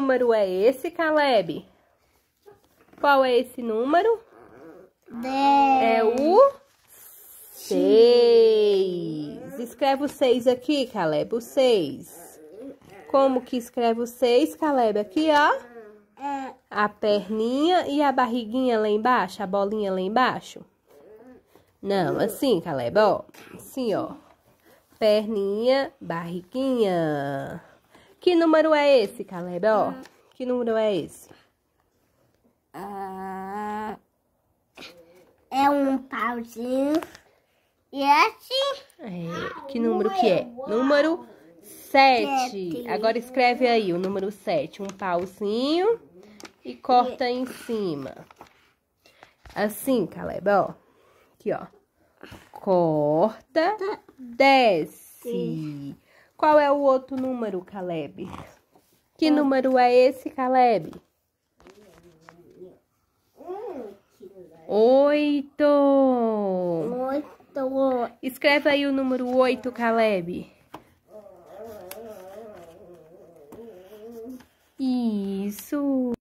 número é esse, Caleb? Qual é esse número? Dez. É o seis. Escreve o seis aqui, Caleb, o seis. Como que escreve o seis, Caleb? Aqui, ó. É. A perninha e a barriguinha lá embaixo, a bolinha lá embaixo. Não, assim, Caleb, ó. Assim, ó. Perninha, barriguinha. Que número é esse, Caleb? Ó, ah. que número é esse? Ah, é um pauzinho. E esse? É, que número que é? Número 7. Agora escreve aí o número 7. Um pauzinho e corta em cima. Assim, Caleb, ó. Aqui, ó. Corta, desce. Qual é o outro número, Caleb? Que ah. número é esse, Caleb? Oito. Oito. Escreve aí o número oito, Caleb. Isso.